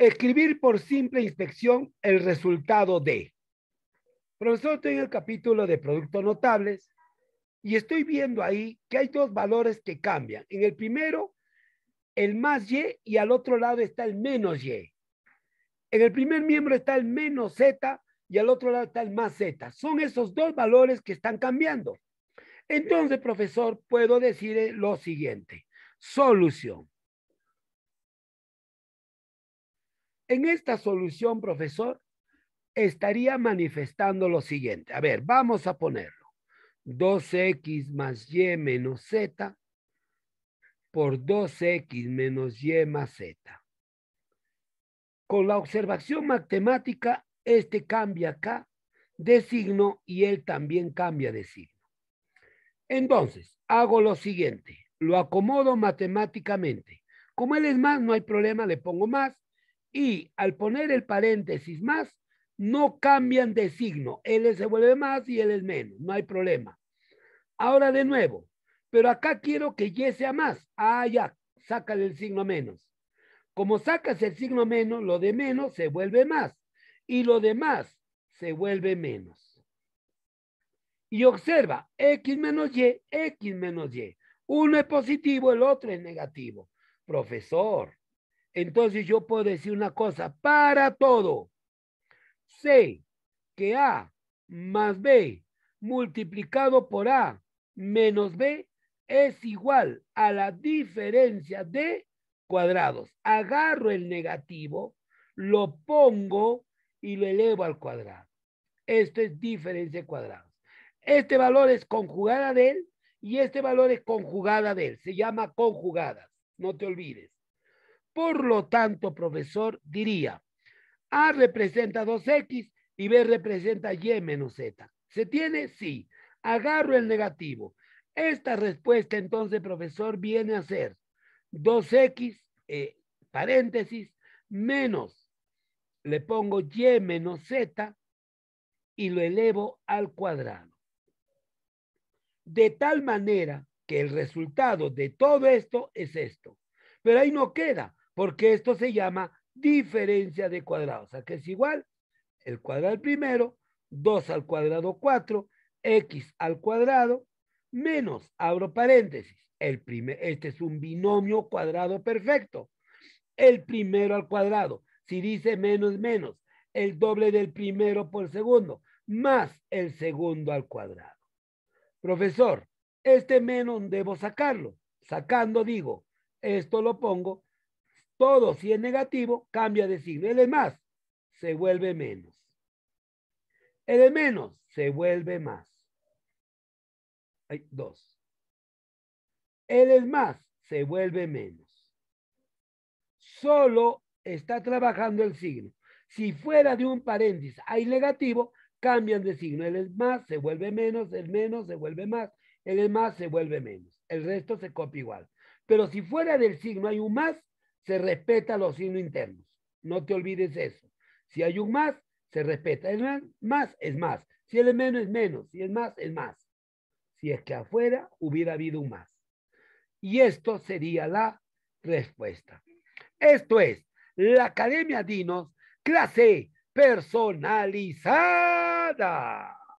Escribir por simple inspección el resultado de. Profesor, estoy en el capítulo de productos notables y estoy viendo ahí que hay dos valores que cambian. En el primero, el más Y y al otro lado está el menos Y. En el primer miembro está el menos Z y al otro lado está el más Z. Son esos dos valores que están cambiando. Entonces, profesor, puedo decir lo siguiente. Solución. En esta solución, profesor, estaría manifestando lo siguiente. A ver, vamos a ponerlo. 2x más y menos z por 2x menos y más z. Con la observación matemática, este cambia acá de signo y él también cambia de signo. Entonces, hago lo siguiente. Lo acomodo matemáticamente. Como él es más, no hay problema, le pongo más y al poner el paréntesis más, no cambian de signo. L se vuelve más y L es menos, no hay problema. Ahora de nuevo, pero acá quiero que Y sea más. Ah, ya, sácale el signo menos. Como sacas el signo menos, lo de menos se vuelve más y lo de más se vuelve menos. Y observa, X menos Y, X menos Y. Uno es positivo, el otro es negativo. Profesor, entonces yo puedo decir una cosa, para todo, C, que A más B multiplicado por A menos B es igual a la diferencia de cuadrados. Agarro el negativo, lo pongo y lo elevo al cuadrado. Esto es diferencia de cuadrados. Este valor es conjugada de él y este valor es conjugada de él. Se llama conjugadas. No te olvides. Por lo tanto, profesor, diría, A representa 2X y B representa Y menos Z. ¿Se tiene? Sí. Agarro el negativo. Esta respuesta entonces, profesor, viene a ser 2X, eh, paréntesis, menos, le pongo Y menos Z y lo elevo al cuadrado. De tal manera que el resultado de todo esto es esto. Pero ahí no queda, porque esto se llama diferencia de cuadrados, o sea que es igual el cuadrado al primero, 2 al cuadrado 4, x al cuadrado, menos, abro paréntesis, el primer, este es un binomio cuadrado perfecto, el primero al cuadrado, si dice menos, menos, el doble del primero por segundo, más el segundo al cuadrado. Profesor, este menos debo sacarlo. Sacando digo, esto lo pongo todo si es negativo, cambia de signo. El es más se vuelve menos. El es menos se vuelve más. Hay dos. El es más se vuelve menos. Solo está trabajando el signo. Si fuera de un paréntesis hay negativo, cambian de signo. El es más se vuelve menos, el menos se vuelve más, el es más se vuelve menos. El resto se copia igual. Pero si fuera del signo hay un más, se respeta los signos internos. No te olvides eso. Si hay un más, se respeta. El más, más es más. Si el menos es menos. Si es más, es más. Si es que afuera hubiera habido un más. Y esto sería la respuesta. Esto es la Academia Dinos, clase personalizada.